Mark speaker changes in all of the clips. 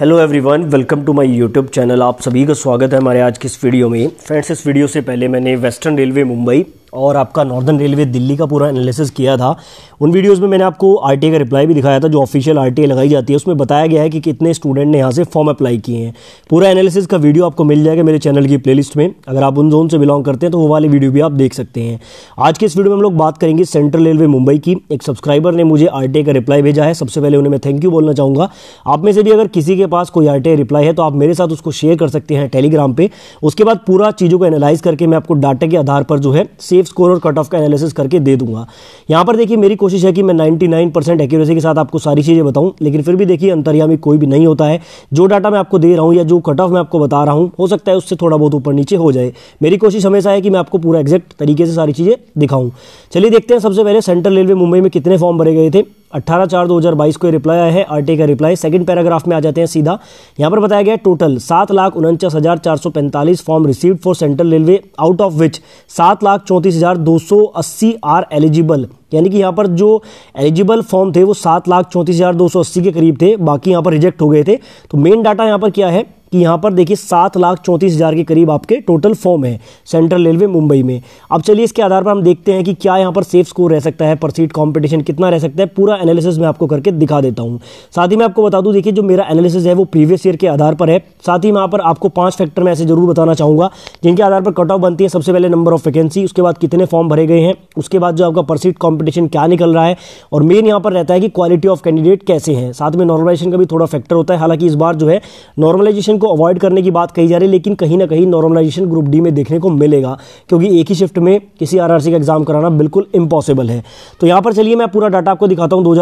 Speaker 1: hello everyone welcome to my YouTube channel आप सभी का स्वागत है हमारे आज की इस वीडियो में फ्रेंड्स इस वीडियो से पहले मैंने वेस्टर्न रेलवे मुंबई और आपका नॉर्दर्न रेलवे दिल्ली का पूरा एनालिसिस किया था उन वीडियोस में मैंने आपको आर का रिप्लाई भी दिखाया था जो ऑफिशियल आर लगाई जाती है उसमें बताया गया है कि कितने स्टूडेंट ने यहाँ से फॉर्म अप्लाई किए हैं पूरा एनालिसिस का वीडियो आपको मिल जाएगा मेरे चैनल की प्ले में अगर आप उन जोन से बिलोंग करते हैं तो वो वाली वीडियो भी आप देख सकते हैं आज के इस वीडियो में हम लोग बात करेंगे सेंट्रल रेलवे मुंबई की एक सब्सक्राइबर ने मुझे आर का रिप्लाई भेजा है सबसे पहले उन्हें मैं थैंक यू बोलना चाहूँगा आप में से भी अगर किसी के पास कोई आर रिप्लाई है तो आप मेरे साथ उसको शेयर कर सकते हैं टेलीग्राम पर उसके बाद पूरा चीज़ों को एनालाइज करके मैं आपको डाटा के आधार पर जो है सेफ स्कोर और कट ऑफ का एनालिसिस करके दे दूंगा यहाँ पर देखिए मेरी कोशिश है कि मैं 99 परसेंट एक्यूरेसी के साथ आपको सारी चीज़ें बताऊं लेकिन फिर भी देखिए में कोई भी नहीं होता है जो डाटा मैं आपको दे रहा हूँ या जो कट ऑफ मैं आपको बता रहा हूँ हो सकता है उससे थोड़ा बहुत ऊपर नीचे हो जाए मेरी कोशिश हमेशा है कि मैं आपको पूरा एग्जैक्ट तरीके से सारी चीज़ें दिखाऊँ चलिए देखते हैं सबसे पहले सेंट्रल रेलवे मुंबई में कितने फॉर्म भरे गए थे अट्ठारह चार दो हज़ार बाईस को ये रिप्लाई आया है आरटीए का रिप्लाई सेकंड पैराग्राफ में आ जाते हैं सीधा यहाँ पर बताया गया टोटल सात लाख उनचास हज़ार चार सौ पैंतालीस form receive for central railway out of which सात लाख चौंतीस हज़ार दो सौ अस्सी आर एलिजिबल यानी कि यहाँ पर जो एलिजिबल फॉर्म थे वो सात लाख चौंतीस हज़ार दो सौ अस्सी के करीब थे बाकी यहाँ पर रिजेक्ट हो गए थे तो मेन डाटा यहाँ पर क्या है कि यहाँ पर देखिए सात लाख चौंतीस हज़ार के करीब आपके टोटल फॉर्म है सेंट्रल रेलवे मुंबई में अब चलिए इसके आधार पर हम देखते हैं कि क्या यहाँ पर सेफ स्कोर रह सकता है पर सीट कॉम्पिटिशन कितना रह सकता है पूरा एनालिसिस मैं आपको करके दिखा देता हूँ साथ ही मैं आपको बता दूँ देखिए जो मेरा एनालिसिस है वो प्रीवियस ईयर के आधार पर है साथ ही यहाँ पर आपको पाँच फैक्टर में ऐसे जरूर बताना चाहूँगा जिनके आधार पर कट ऑफ बनती है सबसे पहले नंबर ऑफ वैकेंसी उसके बाद कितने फॉर्म भरे गए हैं उसके बाद जो आपका पर सीट कॉम्पिटिशन क्या निकल रहा है और मेन यहाँ पर रहता है कि क्वालिटी ऑफ कैंडिडेट कैसे हैं साथ में नॉर्मलाइजेशन का भी थोड़ा फैक्टर होता है हालांकि इस बार जो है नॉर्मलाइजेशन को अवॉइड करने की बात कही जा रही है लेकिन कहीं ना कहीं नॉर्मलाइजेशन ग्रुप डी में देखने को मिलेगा क्योंकि एक ही शिफ्ट में किसी आर का एग्जाम कराना बिल्कुल इम्पॉसिबल है तो यहाँ पर चलिए मैं पूरा डाटा आपको दिखाता हूँ दो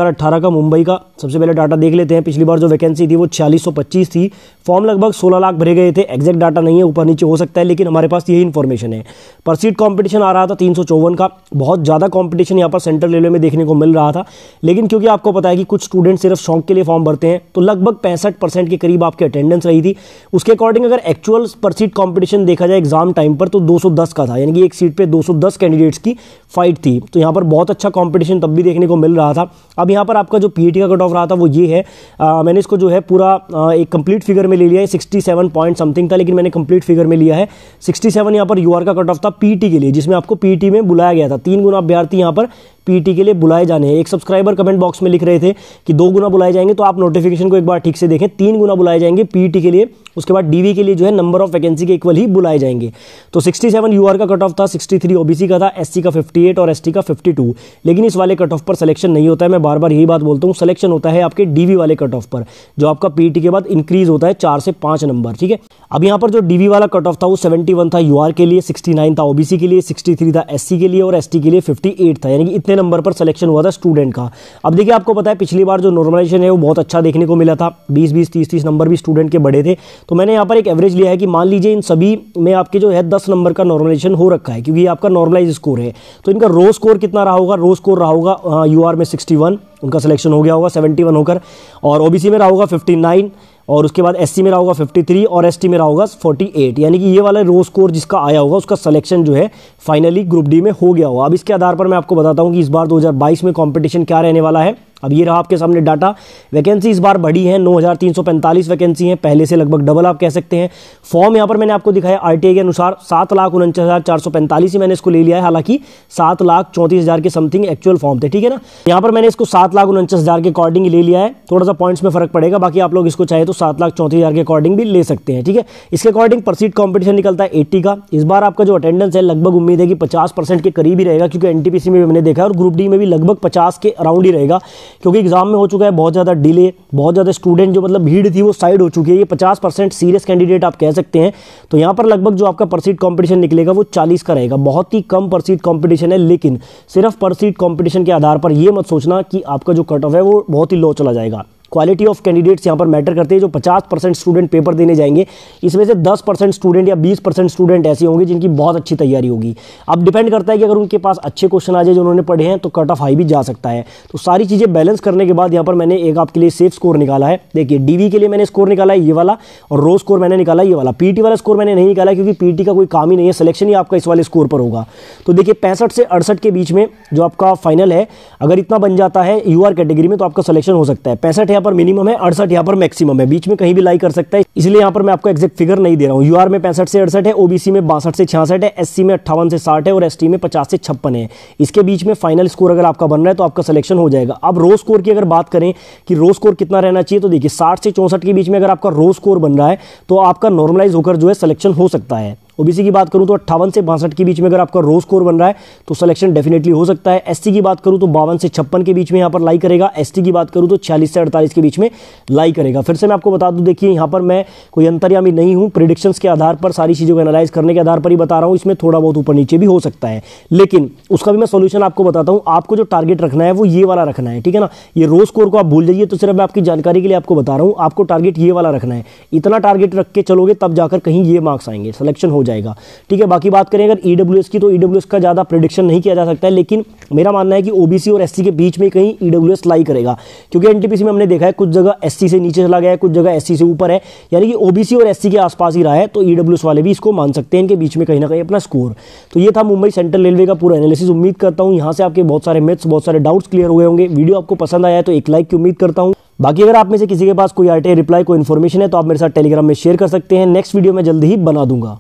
Speaker 1: का मुंबई का सबसे पहले डाटा देख लेते हैं पिछली बार जो वैकेंसी थी वो छियालीस थी फॉर्म लगभग सोलह लाख भरे गए थे एग्जैक्ट डाटा नहीं है ऊपर नीचे हो सकता है लेकिन हमारे पास यही इन्फॉर्मेशन है पर सीट कॉम्पिटिशन आ रहा था तीन का बहुत ज़्यादा कॉम्पिटिशन यहाँ पर सेंट्रल रेलवे में देखने को मिल रहा था लेकिन क्योंकि आपको पता है कि कुछ स्टूडेंट सिर्फ शौक के लिए फॉर्म भरते हैं तो लगभग पैंसठ परसेंट के करीब आपकी अटेंडेंस रही थी उसके अकॉर्डिंग अगर एक्चुअल पर सीट कॉम्पिटिशन देखा जाए एग्जाम टाइम पर तो 210 का था यानी कि एक सीट पे 210 कैंडिडेट्स की फाइट थी तो यहाँ पर बहुत अच्छा कॉम्पिटिशन तब भी देखने को मिल रहा था अब यहाँ पर आपका जो पी e का कट ऑफ रहा था वो ये है आ, मैंने इसको जो है पूरा आ, एक कंप्लीट फिगर में ले लिया है सिक्सटी पॉइंट समथिंग था लेकिन मैंने कंप्लीट फिगर में लिया है सिक्सटी सेवन यहाँ पर यू का कट ऑफ था पी e के लिए जिसमें आपको पी e में बुलाया गया था तीन गुना अभ्यर्थी यहाँ पर पीटी के लिए बुलाए जाने हैं एक सब्सक्राइबर कमेंट बॉक्स में लिख रहे थे कि दो गुना बुलाए जाएंगे तो आप नोटिफिकेशन को एक बार ठीक से देखें तीन गुना बुलाए जाएंगे पीटी के लिए उसके बाद डीवी के लिए जो है नंबर ऑफ वैकेंसी के इक्वल ही बुलाए जाएंगे तो 67 यूआर का कट ऑफ था 63 ओबीसी का था एससी का 58 और एसटी का 52 लेकिन इस वाले कट ऑफ पर सिलेक्शन नहीं होता है मैं बार बार यही बात बोलता हूँ सिलेक्शन होता है आपके डीवी वाले कट ऑफ पर जो आपका पीटी e के बाद इंक्रीज होता है चार से पाँच नंबर ठीक है अब यहाँ पर जो डीवी वाला कट ऑफ था वो सेवेंटी था यू के लिए सिक्सटी था ओबीसी के लिए सिक्सटी था एस के लिए और एस के लिए फिफ्टी था यानी कि इतने नंबर पर सिलेक्शन हुआ था स्टूडेंट का अब देखिए आपको पता है पिछली बार जो नॉर्मलाइजेशन है वो बहुत अच्छा देखने को मिला था बीस बीस तीस तीस नंबर भी स्टूडेंट के बढ़े थे तो मैंने यहाँ पर एक एवरेज लिया है कि मान लीजिए इन सभी में आपके जो है दस नंबर का नॉर्मलाइजेशन हो रखा है क्योंकि आपका नॉर्मलाइज स्कोर है तो इनका रो स्कोर कितना रहा होगा रो स्कोर रहा होगा यू आर में सिक्सटी वन उनका सिलेक्शन हो गया होगा सेवेंटी वन होकर और ओ में रहा होगा फिफ्टी नाइन और उसके बाद एस में रहा होगा 53 और एस में रहा होगा 48 यानी कि ये वाला रो स्कोर जिसका आया होगा उसका सिलेक्शन जो है फाइनली ग्रुप डी में हो गया होगा अब इसके आधार पर मैं आपको बताता हूँ कि इस बार 2022 में कंपटीशन क्या रहने वाला है अब ये रहा आपके सामने डाटा वैकेंसी इस बार बढ़ी है 9,345 वैकेंसी हैं पहले से लगभग डबल आप कह सकते हैं फॉर्म यहाँ पर मैंने आपको दिखाया आरटीआई के अनुसार सात लाख उनचास हज़ार चार सौ पैंतालीस ही मैंने इसको ले लिया है हालांकि सात लाख चौंतीस हज़ार के समथिंग एक्चुअल फॉर्म थे ठीक है ना यहाँ पर मैंने इसको सात लाख उनचास हज़ार के अकॉर्डिंग ले लिया है थोड़ा सा पॉइंट्स में फर्क पड़ेगा बाकी आप लोग इसको चाहे तो सात लाख चौंतीस हज़ार के अकॉर्डिंग भी ले सकते हैं ठीक है इसके अकॉर्डिंग परसीट कॉम्पिटिशन निकलता है एट्टी का इस बार आपका जो अटेंडेंस है लगभग उम्मीद है कि पचास के करीब ही रहेगा क्योंकि एनटीपीसी में भी मैंने देखा और ग्रुप डी में भी लगभग पचास के अराउंड ही रहेगा क्योंकि एग्ज़ाम में हो चुका है बहुत ज़्यादा डिले बहुत ज़्यादा स्टूडेंट जो मतलब भीड़ थी वो साइड हो चुकी है ये पचास परसेंट सीरियस कैंडिडेट आप कह सकते हैं तो यहाँ पर लगभग जो आपका परसीट कॉम्पिटिशन निकलेगा वो चालीस का रहेगा बहुत ही कम परसीट कॉम्पिटिशन है लेकिन सिर्फ परसीट कॉम्पिटिशन के आधार पर यह मत सोचना कि आपका जो कट ऑफ है वो बहुत ही लो चला जाएगा क्वालिटी ऑफ कैंडिडेट्स यहाँ पर मैटर करते हैं जो 50 परसेंट स्टूडेंट पेपर देने जाएंगे इसमें से 10 परसेंट स्टूडेंट या 20 परसेंट स्टूडेंट ऐसे होंगे जिनकी बहुत अच्छी तैयारी होगी अब डिपेंड करता है कि अगर उनके पास अच्छे क्वेश्चन आ जाए जो उन्होंने पढ़े हैं तो कट ऑफ हाई भी जा सकता है तो सारी चीज़ें बैलेंस करने के बाद यहाँ पर मैंने एक आपके लिए सेफ स्कोर निकाला है देखिए डी के लिए मैंने स्कोर निकाला है ये वाला और रो स्कोर मैंने निकाला ये वाला पीटी वाला स्कोर मैंने नहीं निकाला क्योंकि पीटी का कोई काम ही नहीं है सिलेक्शन ही आपका इस वाले स्कोर पर होगा तो देखिए पैंसठ से अड़सठ के बीच में जो आपका फाइनल है अगर इतना बन जाता है यू कैटेगरी में तो आपका सिलेक्शन हो सकता है पैंसठ यहाँ पर मिनिमम है अड़सठ यहाँ पर मैक्सिमम है बीच में कहीं भी लाई कर सकता है इसलिए यहाँ पर मैं आपको एक्जैक्ट फिगर नहीं दे रहा हूँ यूआर में पैंसठ से अड़सठ है ओबीसी में बासठ से छियासठ है एससी में अट्ठावन से साठ है और एसटी में पचास से छप्पन है इसके बीच में फाइनल स्कोर अगर आपका बन रहा है तो आपका सिलेक्शन हो जाएगा अब रो स्कोर की अगर बात करें कि रो स्कोर कितना रहना चाहिए तो देखिए साठ से चौंसठ के बीच में अगर आपका रो स्कोर बन रहा है तो आपका नॉर्मलाइज होकर जो है सिलेक्शन हो सकता है ओबीसी की बात करूं तो अट्ठावन से बासठ के बीच में अगर आपका रो स्कोर बन रहा है तो सिलेक्शन डेफिनेटली हो सकता है एससी की बात करूँ तो बावन से छप्पन के बीच में यहां पर लाई करेगा एसटी की बात करूं तो छियालीस से अड़तालीस के बीच में लाई करेगा फिर से मैं आपको बता दूं देखिए यहां पर मैं कोई अंतर्यामी नहीं हूं प्रिडिक्शन के आधार पर सारी चीज़ों को एनालाइज करने के आधार पर ही बता रहा हूं इसमें थोड़ा बहुत ऊपर नीचे भी हो सकता है लेकिन उसका भी मैं सोल्यूशन आपको बताता हूँ आपको जो टारगेट रखना है वो ये वाला रखना है ठीक है ना ये रो स्कोर को आप भूल जाइए तो सिर्फ मैं आपकी जानकारी के लिए आपको बता रहा हूँ आपको टारगेट ये वाला रखना है इतना टारगेट रख के चलोगे तब जाकर कहीं ये मार्क्स आएंगे सिलेक्शन हो जाएगा ठीक है बाकी बात करें अगर ई e की तो ई e का ज़्यादा प्रडिक्शन नहीं किया जा सकता है लेकिन मेरा मानना है कि ओबीसी और एस के बीच में कहीं ई e लाई करेगा क्योंकि एन में हमने देखा है कुछ जगह एस से नीचे चला गया है कुछ जगह एस से ऊपर है यानी कि ओबीसी और एस के आसपास ही रहा है तो ई वाले भी इसको मान सकते हैं इनके बीच में कहीं ना कहीं अपना स्कोर तो ये था मुंबई सेंट्रल रेलवे का पूरा एनालिसिस उम्मीद करता हूँ यहाँ से आपके बहुत सारे मिथ्स बहुत सारे डाउट्स क्लियर हुए होंगे वीडियो आपको पसंद आया तो एक लाइक की उम्मीद करता हूँ बाकी अगर आप में से किसी के पास कोई आर्टे रिप्लाई कोई इन्फॉर्मेशन है तो आप मेरे साथ टेलीग्राम में शेयर कर सकते हैं नेक्स्ट वीडियो में जल्दी ही बना दूंगा